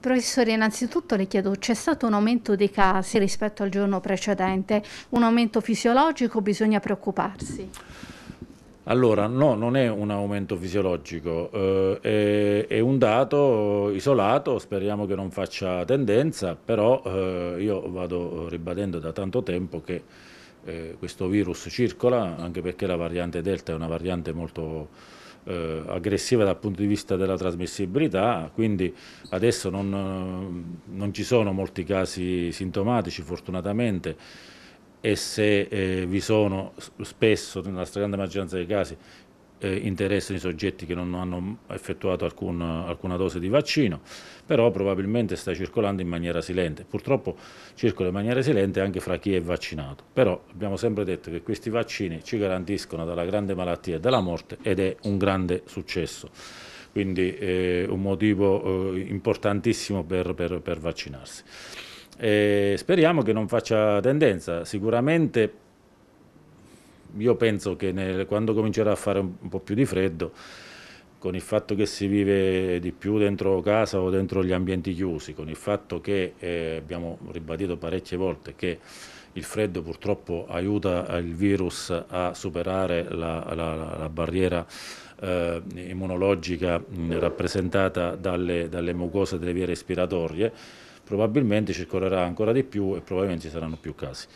Professore, innanzitutto le chiedo, c'è stato un aumento dei casi rispetto al giorno precedente? Un aumento fisiologico? Bisogna preoccuparsi? Allora, no, non è un aumento fisiologico, eh, è, è, un dato isolato, speriamo che non faccia tendenza, però eh, io vado ribadendo da tanto tempo che eh, questo virus circola, anche perché la variante Delta è una variante molto eh, aggressiva dal punto di vista della trasmissibilità, quindi adesso non, non ci sono molti casi sintomatici fortunatamente e se eh, vi sono spesso nella stragrande maggioranza dei casi eh, interesse di soggetti che non hanno effettuato alcun, alcuna dose di vaccino, però probabilmente sta circolando in maniera silente. Purtroppo circola in maniera silente anche fra chi è vaccinato, però abbiamo sempre detto che questi vaccini ci garantiscono dalla grande malattia e dalla morte ed è un grande successo, quindi eh, un motivo eh, importantissimo per, per, per vaccinarsi. E eh, speriamo che non faccia tendenza, sicuramente io penso che nel, quando comincerà a fare un, un po' più di freddo, con il fatto che si vive di più dentro casa o dentro gli ambienti chiusi, con il fatto che eh, abbiamo ribadito parecchie volte che il freddo purtroppo aiuta il virus a superare la, la, la barriera eh, immunologica mh, mm, rappresentata dalle, dalle mucose delle vie respiratorie, probabilmente circolerà ancora di più e probabilmente ci saranno più casi.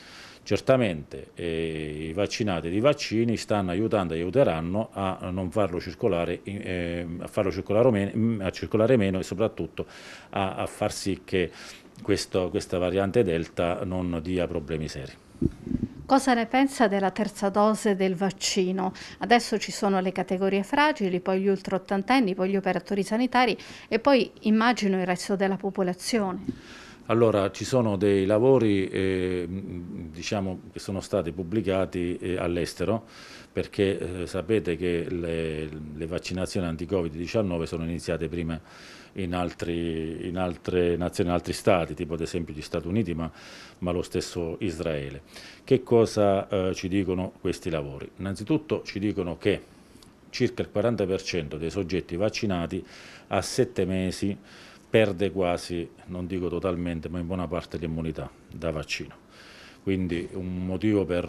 Certamente eh, i vaccinati e i vaccini stanno aiutando e aiuteranno a non farlo circolare, eh, a farlo circolare, meno, mm, a circolare meno e soprattutto a, a far sì che questo, questa variante Delta non dia problemi seri. Cosa ne pensa della terza dose del vaccino? Adesso ci sono le categorie fragili, poi gli ultraottantenni, poi gli operatori sanitari e poi immagino il resto della popolazione. Allora, ci sono dei lavori eh, diciamo, che sono stati pubblicati eh, all'estero perché eh, sapete che le, le vaccinazioni anti-Covid-19 sono iniziate prima in altri, in altre nazioni, in altri stati, tipo ad esempio gli Stati Uniti, ma, ma lo stesso Israele. Che cosa eh, ci dicono questi lavori? Innanzitutto ci dicono che circa il 40% dei soggetti vaccinati a sette mesi perde quasi, non dico totalmente, ma in buona parte l'immunità da vaccino. Quindi un motivo per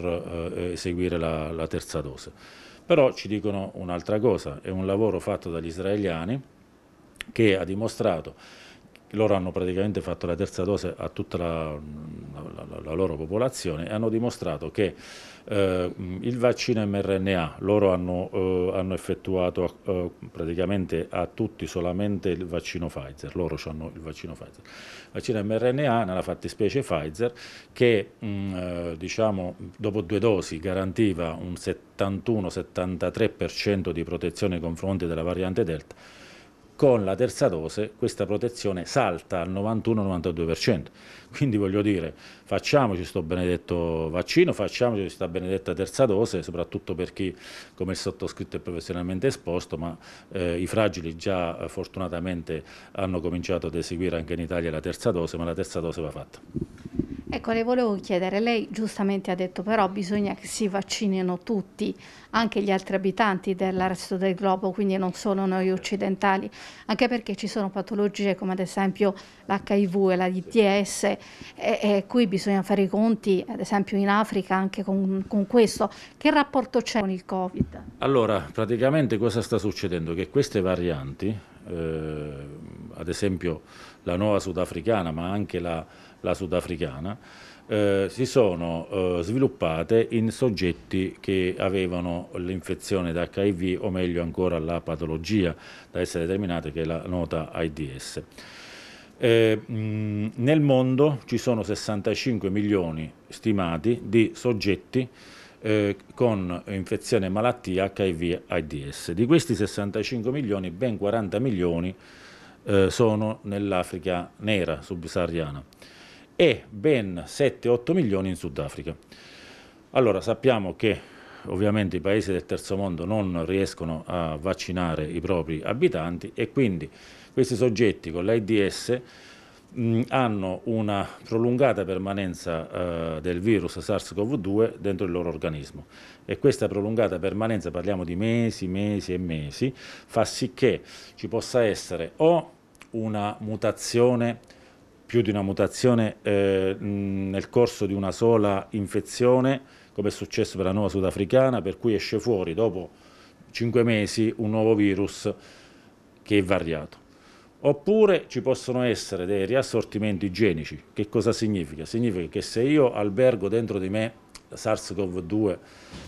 eh, eseguire la, la terza dose. Però ci dicono un'altra cosa, è un lavoro fatto dagli israeliani che ha dimostrato loro hanno praticamente fatto la terza dose a tutta la la loro popolazione, hanno dimostrato che eh, il vaccino mRNA, loro hanno, eh, hanno effettuato eh, praticamente a tutti solamente il vaccino Pfizer, loro hanno il vaccino Pfizer. Il vaccino mRNA, nella fattispecie Pfizer, che mh, mm, eh, diciamo, dopo due dosi garantiva un 71-73% di protezione nei confronti della variante Delta, con la terza dose questa protezione salta al 91-92%. Quindi voglio dire, facciamoci questo benedetto vaccino, facciamoci questa benedetta terza dose, soprattutto per chi, come il sottoscritto, è professionalmente esposto, ma eh, i fragili già eh, fortunatamente hanno cominciato ad eseguire anche in Italia la terza dose, ma la terza dose va fatta. Ecco, le volevo chiedere, lei giustamente ha detto però bisogna che si vaccinino tutti, anche gli altri abitanti del resto del globo, quindi non solo noi occidentali, anche perché ci sono patologie come ad esempio l'HIV e la DTS e, e qui bisogna fare i conti, ad esempio in Africa anche con, con questo. Che rapporto c'è con il Covid? Allora, praticamente cosa sta succedendo? Che queste varianti, eh, ad esempio la nuova sudafricana, ma anche la la sudafricana, eh, si sono eh, sviluppate in soggetti che avevano l'infezione da HIV o meglio ancora la patologia da essere determinata che è la nota AIDS. Eh, mh, nel mondo ci sono 65 milioni stimati di soggetti eh, con infezione e malattia HIV-AIDS. Di questi 65 milioni, ben 40 milioni eh, sono nell'Africa nera subsahariana e ben 7-8 milioni in Sudafrica. Allora sappiamo che ovviamente i paesi del terzo mondo non riescono a vaccinare i propri abitanti e quindi questi soggetti con l'AIDS mm, hanno una prolungata permanenza eh, del virus SARS-CoV-2 dentro il loro organismo e questa prolungata permanenza, parliamo di mesi, mesi e mesi, fa sì che ci possa essere o una mutazione più di una mutazione eh, nel corso di una sola infezione, come è successo per la nuova sudafricana, per cui esce fuori dopo cinque mesi un nuovo virus che è variato. Oppure ci possono essere dei riassortimenti igienici. Che cosa significa? Significa che se io albergo dentro di me SARS-CoV-2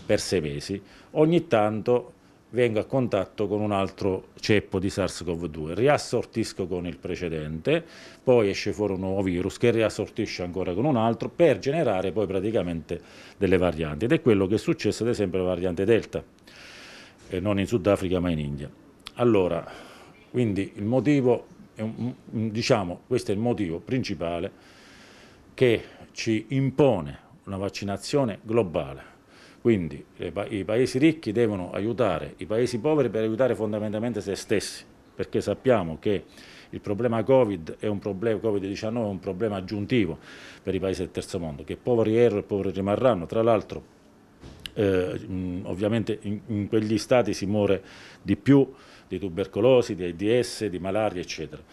per sei mesi, ogni tanto vengo a contatto con un altro ceppo di SARS-CoV-2, riassortisco con il precedente, poi esce fuori un nuovo virus che riassortisce ancora con un altro per generare poi praticamente delle varianti ed è quello che è successo ad esempio alla variante Delta, eh, non in Sudafrica ma in India. Allora, quindi il motivo, diciamo, questo è il motivo principale che ci impone una vaccinazione globale quindi i paesi ricchi devono aiutare i paesi poveri per aiutare fondamentalmente se stessi, perché sappiamo che il problema Covid-19 è, problem COVID è un problema aggiuntivo per i paesi del terzo mondo, che poveri erano e poveri rimarranno. Tra l'altro, eh, ovviamente in, in, quegli stati si muore di più di tubercolosi, di AIDS, di malaria, eccetera.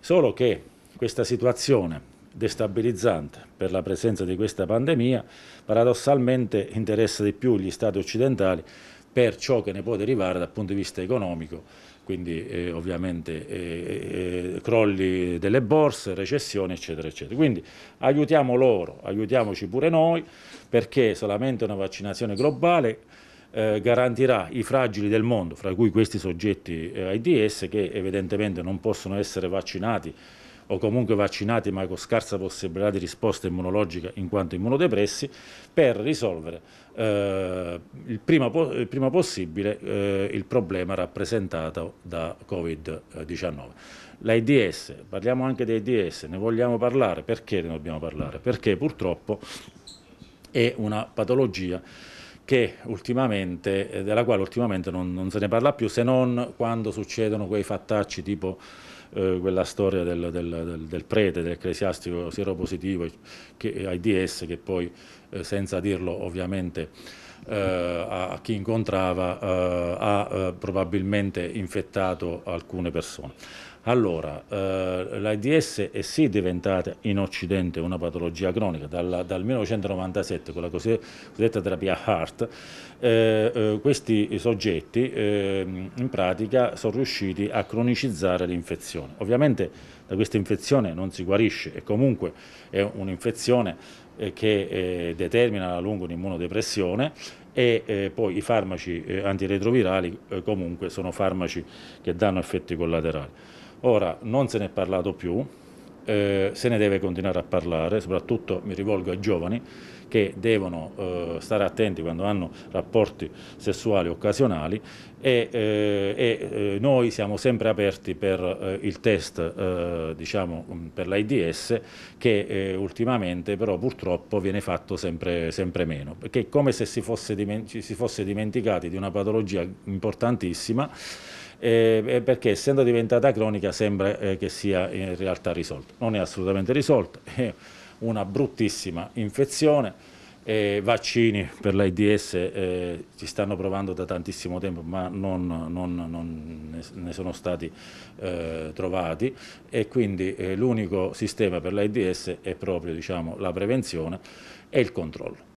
Solo che questa situazione destabilizzante per la presenza di questa pandemia, paradossalmente interessa di più gli stati occidentali per ciò che ne può derivare dal punto di vista economico, quindi eh, ovviamente eh, eh, crolli delle borse, recessione eccetera eccetera. Quindi aiutiamo loro, aiutiamoci pure noi perché solamente una vaccinazione globale eh, garantirà i fragili del mondo, fra cui questi soggetti eh, AIDS che evidentemente non possono essere vaccinati o comunque vaccinati ma con scarsa possibilità di risposta immunologica in quanto immunodepressi, per risolvere eh, il, prima, il, prima, possibile eh, il problema rappresentato da Covid-19. L'AIDS, parliamo anche di AIDS, ne vogliamo parlare, perché ne dobbiamo parlare? Perché purtroppo è una patologia eh, della quale ultimamente non, non, se ne parla più se non quando succedono quei fattacci tipo eh, quella storia del, del, del, del prete, dell'ecclesiastico sieropositivo che, AIDS che poi eh, senza dirlo ovviamente eh, a chi incontrava eh, ha probabilmente infettato alcune persone. Allora, eh, l'AIDS è sì diventata in Occidente una patologia cronica, dal, dal 1997 con la cosiddetta terapia HART, eh, eh, questi soggetti ehm, in pratica sono riusciti a cronicizzare l'infezione. Ovviamente da questa infezione non si guarisce e comunque è un'infezione eh, che eh, determina a lungo un'immunodepressione e eh, poi i farmaci eh, antiretrovirali eh, comunque sono farmaci che danno effetti collaterali. Ora non se ne è parlato più, eh, se ne deve continuare a parlare, soprattutto mi rivolgo ai giovani che devono eh, stare attenti quando hanno rapporti sessuali occasionali e, eh, e eh, noi siamo sempre aperti per eh, il test eh, diciamo, mm, per l'AIDS che ultimamente però purtroppo viene fatto sempre, sempre meno, perché è come se si fosse, si fosse dimenticati di una patologia importantissima eh, eh, perché essendo diventata cronica sembra eh, che sia in realtà risolta. Non è assolutamente risolta, è una bruttissima infezione. Eh, vaccini per l'AIDS eh, ci stanno provando da tantissimo tempo ma non, non, non ne sono stati eh, trovati e quindi eh, l'unico sistema per l'AIDS è proprio diciamo, la prevenzione e il controllo.